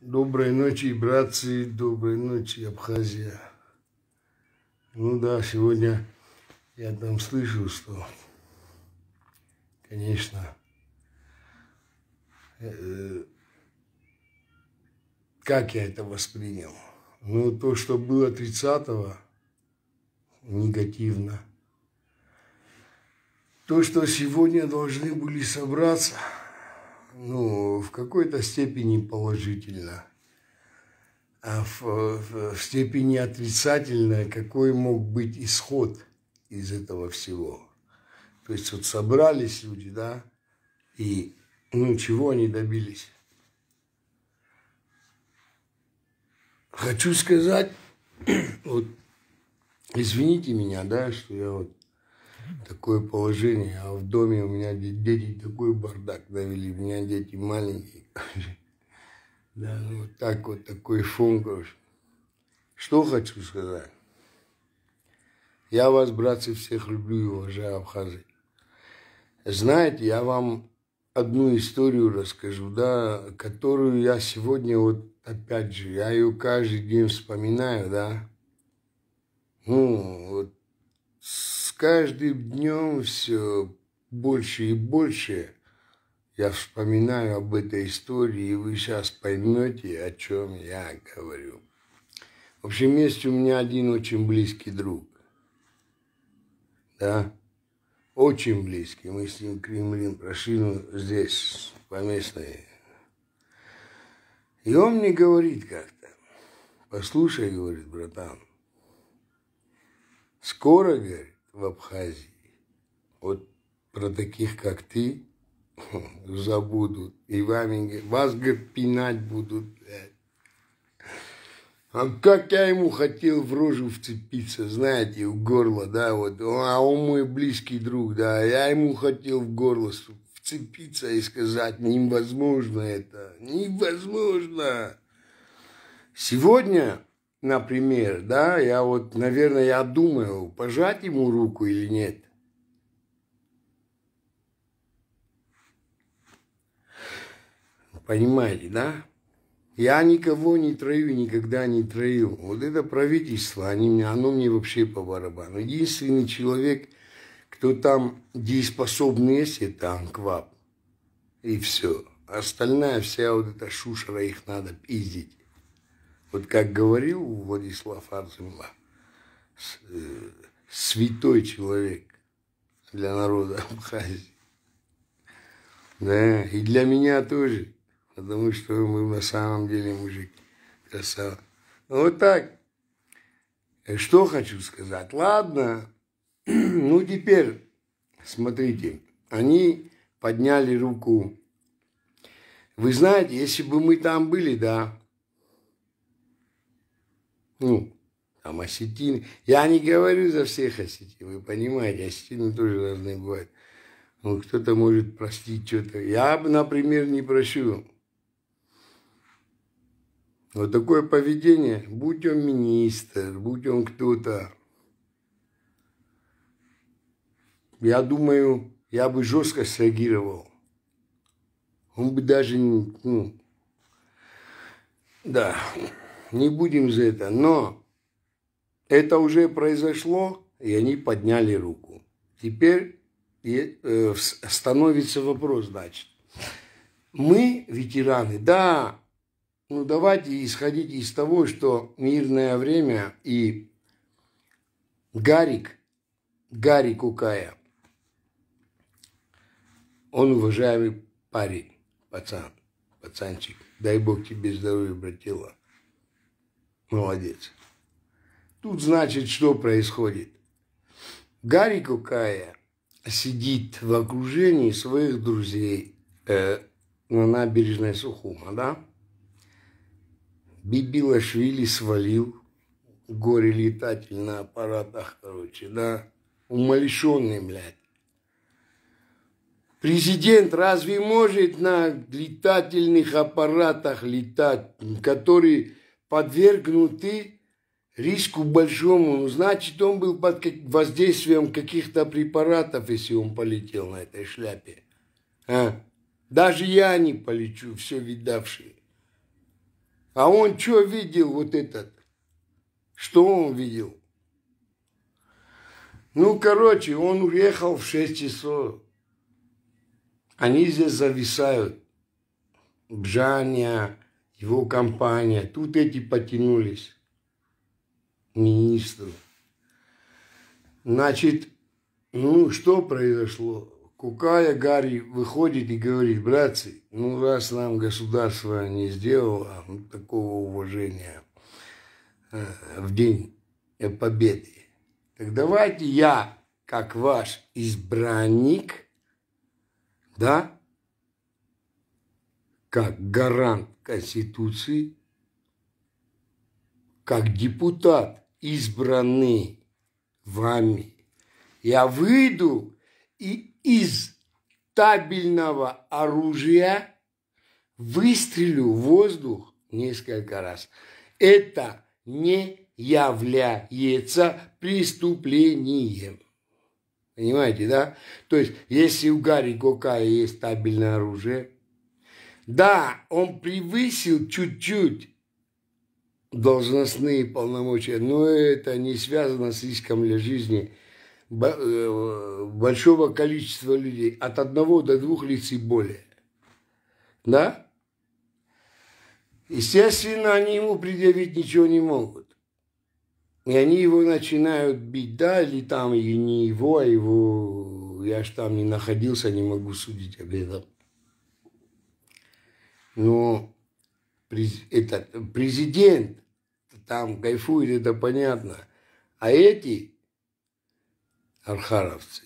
Доброй ночи, братцы, доброй ночи, Абхазия. Ну да, сегодня я там слышал, что, конечно, э, как я это воспринял. Ну, то, что было 30-го, негативно. То, что сегодня должны были собраться – ну, в какой-то степени положительно, а в, в, в степени отрицательно, какой мог быть исход из этого всего. То есть вот собрались люди, да, и ну чего они добились? Хочу сказать, вот извините меня, да, что я вот такое положение, а в доме у меня дети такой бардак навели, у меня дети маленькие. Да, ну вот так вот, такой фон, короче. Что хочу сказать. Я вас, братцы, всех люблю и уважаю, абхазы. Знаете, я вам одну историю расскажу, да, которую я сегодня вот, опять же, я ее каждый день вспоминаю, да. Ну, вот каждым днем все больше и больше я вспоминаю об этой истории, и вы сейчас поймете, о чем я говорю. В общем, есть у меня один очень близкий друг. Да? Очень близкий. Мы с ним Кремлин прошли ну, здесь, по местной. И он мне говорит как-то. Послушай, говорит, братан. Скоро, говорит, в Абхазии. Вот про таких, как ты, забудут. И вами, вас, говорит, пинать будут, А как я ему хотел в рожу вцепиться, знаете, в горло, да, вот. А он мой близкий друг, да. Я ему хотел в горло вцепиться и сказать, невозможно это, невозможно. Сегодня например, да, я вот, наверное, я думаю, пожать ему руку или нет. Понимаете, да? Я никого не трою, никогда не троил. Вот это правительство, они, оно мне вообще по барабану. Единственный человек, кто там дееспособный есть, это Анквап. И все. Остальная вся вот эта шушера, их надо пиздить. Вот как говорил Владислав Арцемла, э, святой человек для народа Абхазии. Да, и для меня тоже, потому что мы на самом деле мужики, красава. Ну, вот так. Что хочу сказать? Ладно, ну теперь, смотрите, они подняли руку. Вы знаете, если бы мы там были, да, ну, там осетины. Я не говорю за всех осетин, вы понимаете, осетины тоже разные бывают. Ну, кто-то может простить что-то. Я, например, не прощу. Вот такое поведение, будь он министр, будь он кто-то, я думаю, я бы жестко среагировал. Он бы даже, ну, да не будем за это, но это уже произошло, и они подняли руку. Теперь э, становится вопрос, значит, мы ветераны, да, ну давайте исходить из того, что мирное время и Гарик, Гарик Укая, он уважаемый парень, пацан, пацанчик, дай Бог тебе здоровья, братила. Молодец. Тут значит, что происходит. Гарри Кукая сидит в окружении своих друзей э, на набережной Сухума, да? Бибилашвили свалил, горе летатель на аппаратах, короче, да? Умалишенный, блядь. Президент разве может на летательных аппаратах летать, который подвергнуты риску большому. Ну, значит, он был под воздействием каких-то препаратов, если он полетел на этой шляпе. А? Даже я не полечу, все видавшие. А он что видел вот этот? Что он видел? Ну, короче, он уехал в 6 часов. Они здесь зависают. Бжаня, его компания. Тут эти потянулись, министру. Значит, ну что произошло? Кукая Гарри выходит и говорит, братцы, ну раз нам государство не сделало а такого уважения э, в день победы, так давайте я, как ваш избранник, да, как гарант Конституции, как депутат, избранный вами, я выйду и из табельного оружия выстрелю в воздух несколько раз. Это не является преступлением. Понимаете, да? То есть, если у Гарри Гокая есть табельное оружие, да, он превысил чуть-чуть должностные полномочия, но это не связано с риском для жизни э, большого количества людей, от одного до двух лиц и более. Да? Естественно, они ему предъявить ничего не могут. И они его начинают бить, да, или там и не его, а его... Я ж там не находился, не могу судить об этом. Но этот президент там кайфует, это понятно. А эти архаровцы,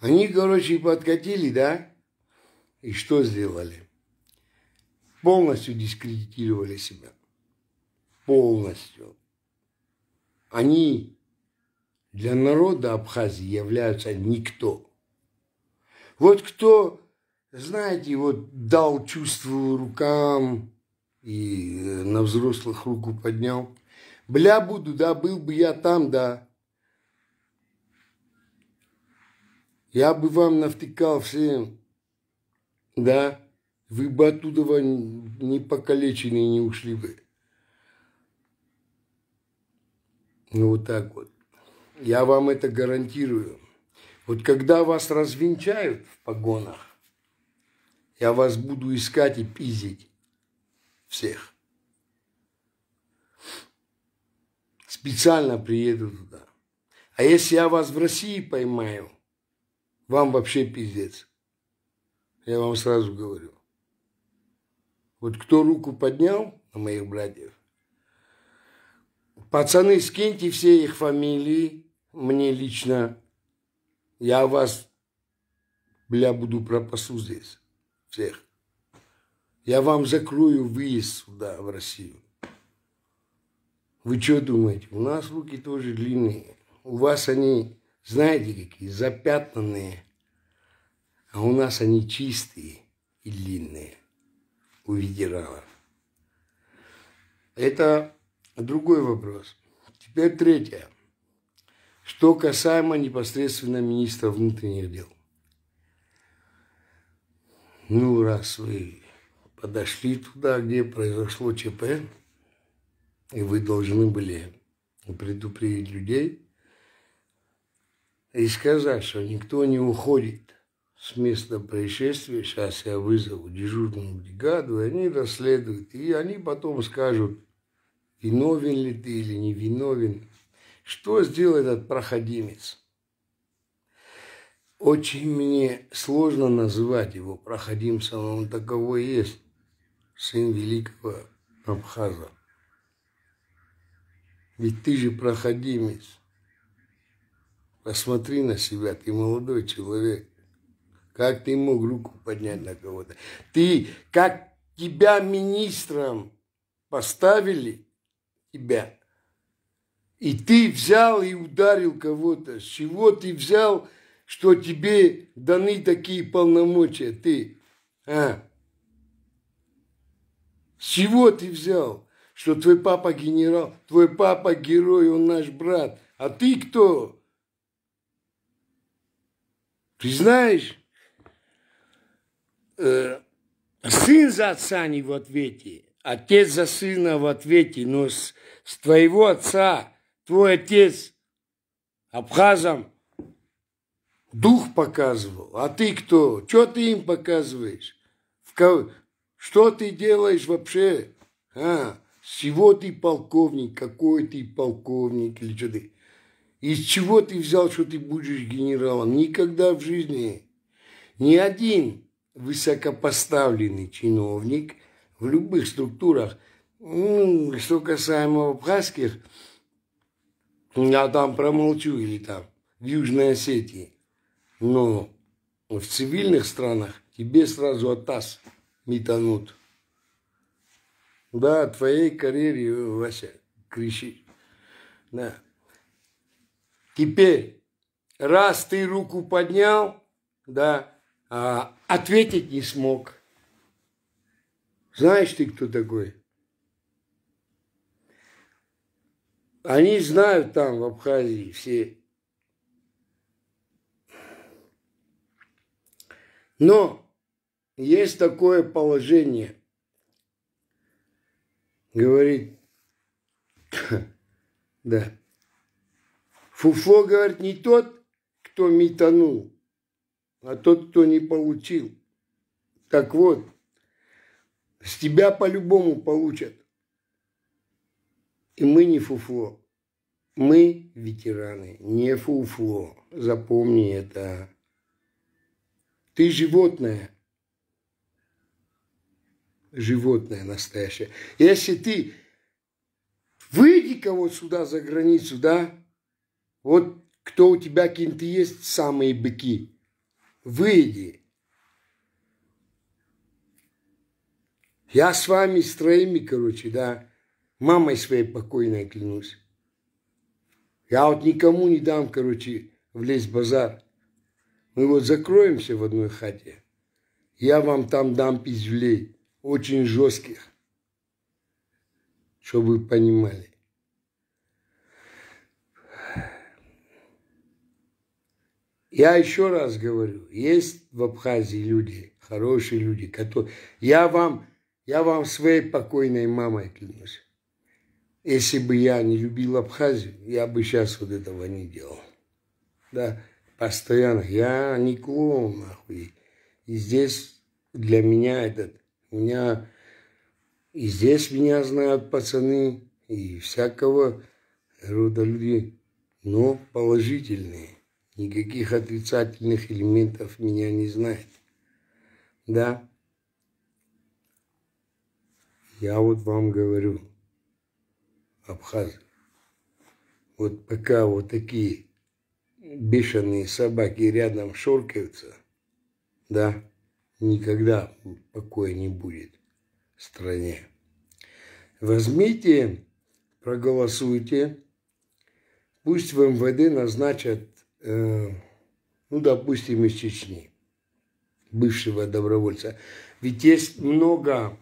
они, короче, подкатили, да? И что сделали? Полностью дискредитировали себя. Полностью. Они для народа Абхазии являются никто. Вот кто знаете, вот дал чувство рукам и э, на взрослых руку поднял. Бля буду, да, был бы я там, да. Я бы вам навтыкал все, да, вы бы оттуда не покалеченные не ушли бы. Ну, вот так вот. Я вам это гарантирую. Вот когда вас развенчают в погонах, я вас буду искать и пиздить. Всех. Специально приеду туда. А если я вас в России поймаю, вам вообще пиздец. Я вам сразу говорю. Вот кто руку поднял на моих братьев, пацаны, скиньте все их фамилии мне лично. Я вас, бля, буду пропасу здесь всех. Я вам закрою выезд сюда, в Россию. Вы что думаете? У нас руки тоже длинные. У вас они, знаете, какие, запятнанные. А у нас они чистые и длинные. У федералов. Это другой вопрос. Теперь третье. Что касаемо непосредственно министра внутренних дел ну, раз вы подошли туда, где произошло ЧП, и вы должны были предупредить людей и сказать, что никто не уходит с места происшествия, сейчас я вызову дежурную бригаду, и они расследуют, и они потом скажут, виновен ли ты или не виновен, что сделает этот проходимец. Очень мне сложно называть его проходимцем, он таковой есть, сын великого Абхаза. Ведь ты же проходимец. Посмотри на себя, ты молодой человек. Как ты мог руку поднять на кого-то? Ты, как тебя министром поставили, тебя, и ты взял и ударил кого-то. С чего ты взял что тебе даны такие полномочия, ты, а? С чего ты взял, что твой папа генерал, твой папа герой, он наш брат, а ты кто? Ты знаешь, э, сын за отца не в ответе, отец за сына в ответе, но с, с твоего отца, твой отец абхазом Дух показывал. А ты кто? Что ты им показываешь? В кого? Что ты делаешь вообще? А, с чего ты полковник? Какой ты полковник? Или что ты? Из чего ты взял, что ты будешь генералом? Никогда в жизни. Ни один высокопоставленный чиновник в любых структурах, ну, что касаемо абхазских, я там промолчу или там в Южной Осетии, но в цивильных странах тебе сразу от нас метанут. Да, твоей карьере, Вася, кричит. Да. Теперь, раз ты руку поднял, да, а, ответить не смог. Знаешь ты, кто такой? Они знают там, в Абхазии, все Но есть такое положение. Говорит, да. Фуфло, говорит, не тот, кто метанул, а тот, кто не получил. Так вот, с тебя по-любому получат. И мы не фуфло. Мы ветераны, не фуфло. Запомни это. Ты животное. Животное настоящее. Если ты выйди-ка вот сюда за границу, да, вот кто у тебя кем-то есть, самые быки, выйди. Я с вами, с троими, короче, да, мамой своей покойной клянусь. Я вот никому не дам, короче, влезть в базар. Мы вот закроемся в одной хате. Я вам там дам пиздюлей, очень жестких. Чтобы вы понимали. Я еще раз говорю, есть в Абхазии люди, хорошие люди, которые... Я вам, я вам своей покойной мамой клянусь. Если бы я не любил Абхазию, я бы сейчас вот этого не делал. Да постоянно. Я не клоун, нахуй. И здесь для меня этот, у меня, и здесь меня знают пацаны, и всякого рода люди но положительные. Никаких отрицательных элементов меня не знает. Да, я вот вам говорю, абхазы, вот пока вот такие бешеные собаки рядом шоркаются, да, никогда покоя не будет в стране. Возьмите, проголосуйте, пусть в МВД назначат, э, ну, допустим, из Чечни, бывшего добровольца. Ведь есть много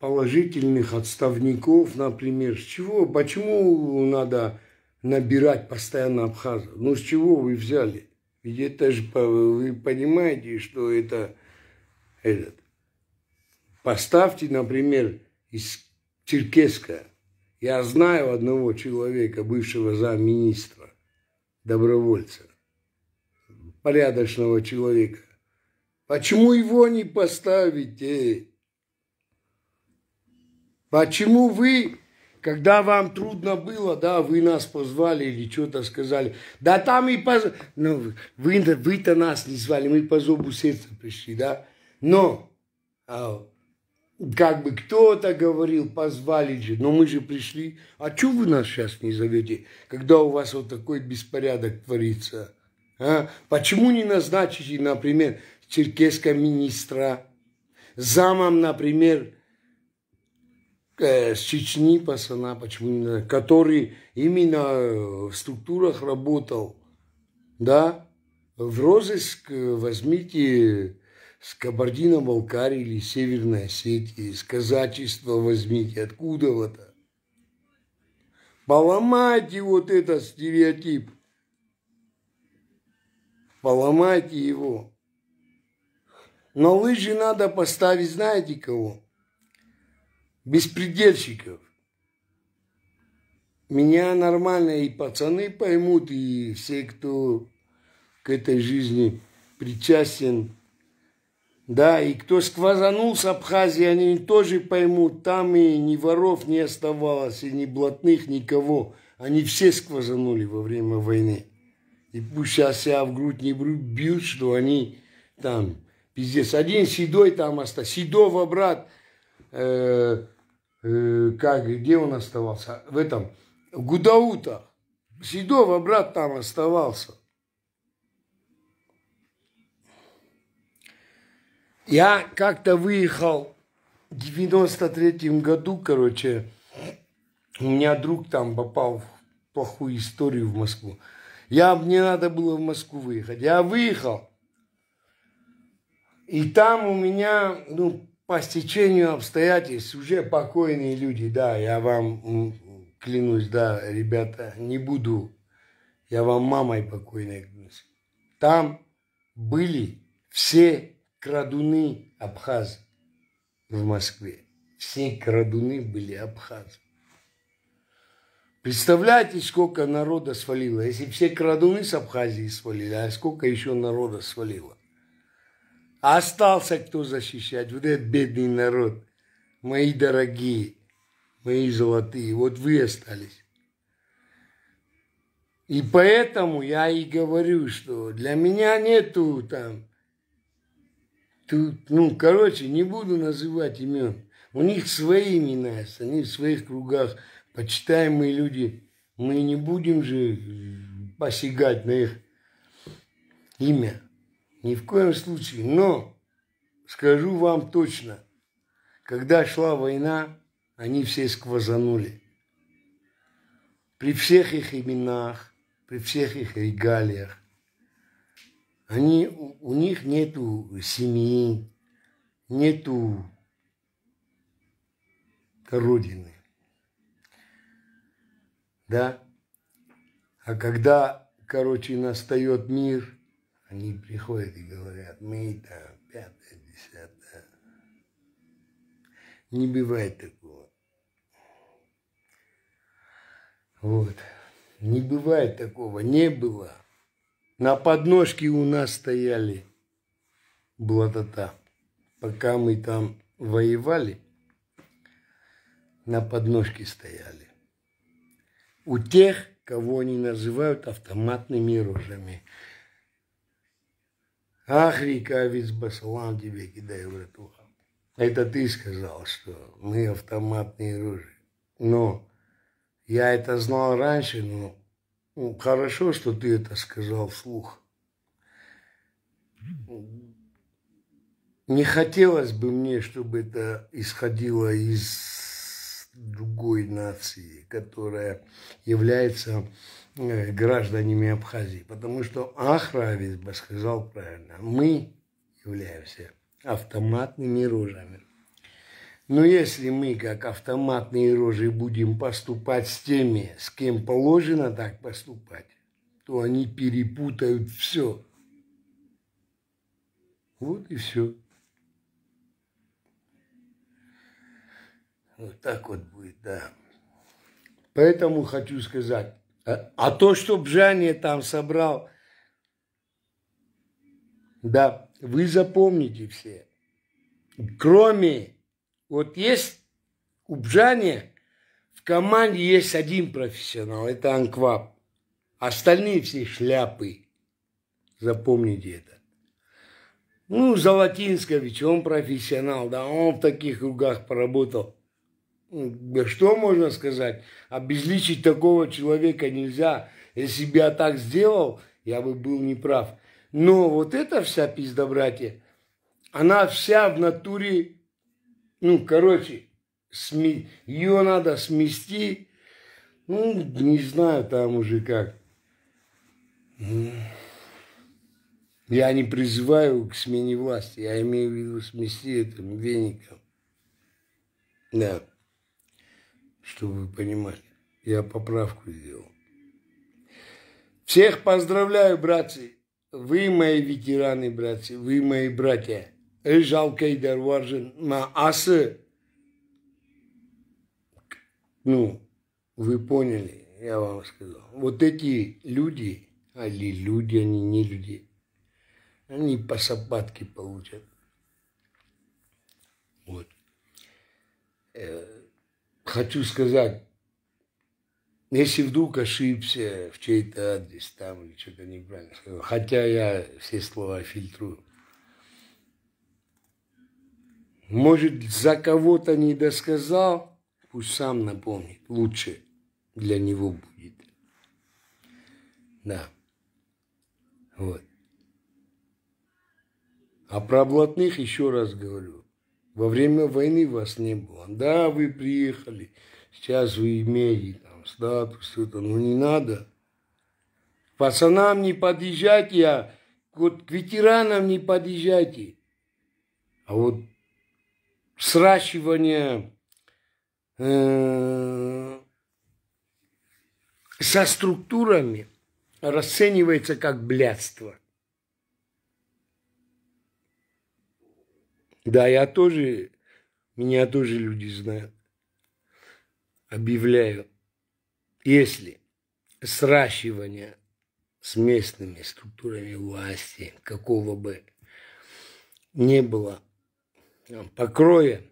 положительных отставников, например, чего, почему надо набирать постоянно абхазов. Ну, с чего вы взяли? Ведь это же, вы понимаете, что это, этот. Поставьте, например, из Черкесска. Я знаю одного человека, бывшего замминистра, добровольца, порядочного человека. Почему его не поставите? Почему вы когда вам трудно было, да, вы нас позвали или что-то сказали. Да там и по... Ну, вы, то вы-то нас не звали, мы по зубу сердца пришли, да. Но, а, как бы кто-то говорил, позвали же, но мы же пришли. А что вы нас сейчас не зовете, когда у вас вот такой беспорядок творится? А? Почему не назначите, например, черкесского министра, замом, например, Э, с Чечни пацана, почему не знаю, который именно э, в структурах работал, да, в розыск э, возьмите с Кабардино-Балкарии или Северной Осетии, с казачества возьмите, откуда вот это? Поломайте вот этот стереотип. Поломайте его. На лыжи надо поставить, знаете кого? беспредельщиков. Меня нормально и пацаны поймут, и все, кто к этой жизни причастен. Да, и кто сквозанул с Абхазии, они тоже поймут. Там и ни воров не оставалось, и ни блатных, никого. Они все сквозанули во время войны. И пусть сейчас себя в грудь не бьют, что они там пиздец. Один седой там остался, седого брат – э, э, как, где он оставался? В этом, в Гудаута. Седова брат там оставался. Я как-то выехал в 93-м году, короче, у меня друг там попал в плохую историю в Москву. Я, мне надо было в Москву выехать. Я выехал, и там у меня, ну, по стечению обстоятельств уже покойные люди, да, я вам клянусь, да, ребята, не буду, я вам мамой покойной клянусь. Там были все крадуны абхаз в Москве. Все крадуны были абхаз. Представляете, сколько народа свалило? Если все крадуны с Абхазии свалили, а сколько еще народа свалило? А остался кто защищать? Вот этот бедный народ. Мои дорогие, мои золотые, вот вы остались. И поэтому я и говорю, что для меня нету там... Тут, ну, короче, не буду называть имен. У них свои имена есть, они в своих кругах почитаемые люди. Мы не будем же посягать на их имя. Ни в коем случае. Но скажу вам точно, когда шла война, они все сквозанули. При всех их именах, при всех их регалиях, они, у, у них нету семьи, нету родины. Да? А когда, короче, настает мир – они приходят и говорят, мы там, пятое, десятое. Не бывает такого. Вот. Не бывает такого, не было. На подножке у нас стояли блатота. Пока мы там воевали, на подножке стояли. У тех, кого они называют автоматными рожами. Ахрика Авизбасалан тебе кидаю, братуха. Это ты сказал, что мы автоматные ружья. Но я это знал раньше, но ну, хорошо, что ты это сказал вслух. Не хотелось бы мне, чтобы это исходило из другой нации, которая является Э, гражданами Абхазии, потому что Ахра ведь бы сказал правильно, мы являемся автоматными рожами. Но если мы, как автоматные рожи, будем поступать с теми, с кем положено так поступать, то они перепутают все. Вот и все. Вот так вот будет, да. Поэтому хочу сказать, Э, а то, что Бжани там собрал, да, вы запомните все. Кроме, вот есть у Бжани в команде есть один профессионал, это Анквап. Остальные все шляпы. Запомните это. Ну, Золотинскович, он профессионал, да, он в таких кругах поработал. Ну, что можно сказать? Обезличить такого человека нельзя. Если бы я так сделал, я бы был неправ. Но вот эта вся пизда, братья, она вся в натуре, ну, короче, сме... ее надо смести, ну, не знаю там уже как. Я не призываю к смене власти, я имею в виду смести это веником. Да чтобы вы понимали. Я поправку сделал. Всех поздравляю, братцы. Вы мои ветераны, братцы, вы мои братья. жалкий дарваржин на асы. Ну, вы поняли, я вам сказал. Вот эти люди, али люди, они не люди, они по сапатке получат. Вот. Э, хочу сказать, если вдруг ошибся в чей-то адрес там или что-то неправильно сказал, хотя я все слова фильтрую, может, за кого-то не досказал, пусть сам напомнит, лучше для него будет. Да. Вот. А про блатных еще раз говорю. Во время войны вас не было. Да, вы приехали, сейчас вы имеете там статус, это, ну не надо. К пацанам не подъезжайте, а вот к ветеранам не подъезжайте. А вот сращивание э, со структурами расценивается как блядство. Да, я тоже, меня тоже люди знают. Объявляю, если сращивание с местными структурами власти, какого бы не было покроя,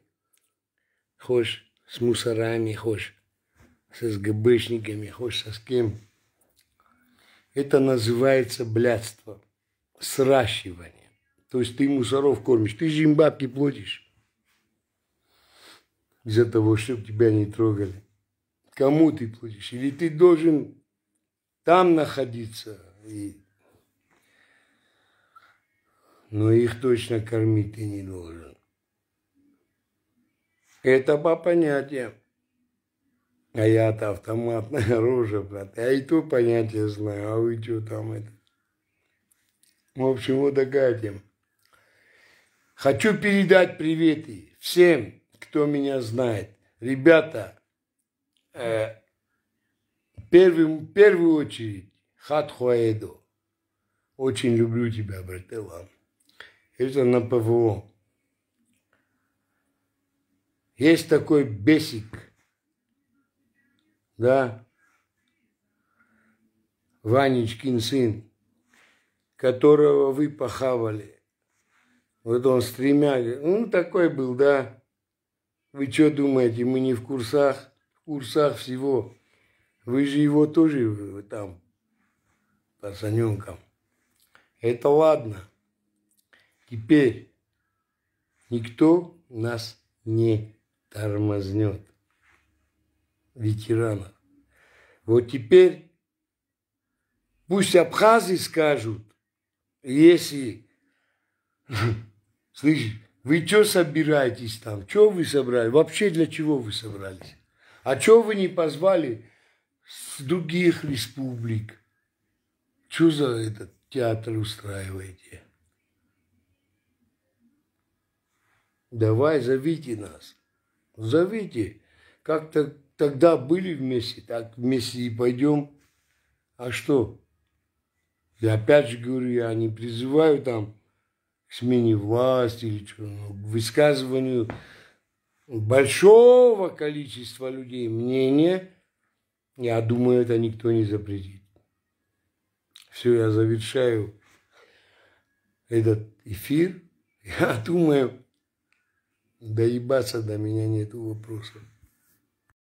хочешь с мусорами, хочешь с СГБшниками, хочешь со с кем, это называется блядство, сращивание. То есть ты мусоров кормишь, ты же им бабки платишь. Из-за того, чтобы тебя не трогали. Кому ты платишь? Или ты должен там находиться. И... Но их точно кормить ты не должен. Это по понятиям. А я-то автоматная рожа, брат. Я и то понятие знаю, а вы что там это? В общем, вот такая тема. Хочу передать приветы всем, кто меня знает. Ребята, э, первым, в первую очередь, Хатхуаэдо. Очень люблю тебя, братела. Это на ПВО. Есть такой бесик, да, Ванечкин сын, которого вы похавали. Вот он с тремя, ну такой был, да. Вы что думаете, мы не в курсах, в курсах всего. Вы же его тоже э, там, пацаненкам. Это ладно. Теперь никто нас не тормознет. Ветеранов. Вот теперь пусть абхазы скажут, если Слышь, вы что собираетесь там? Что вы собрали? Вообще для чего вы собрались? А что вы не позвали с других республик? Что за этот театр устраиваете? Давай, зовите нас. Зовите. Как-то тогда были вместе, так вместе и пойдем. А что? Я опять же говорю, я не призываю там к смене власти или что, к ну, высказыванию большого количества людей мнение, я думаю, это никто не запретит. Все, я завершаю этот эфир. Я думаю, доебаться до меня нету вопросов.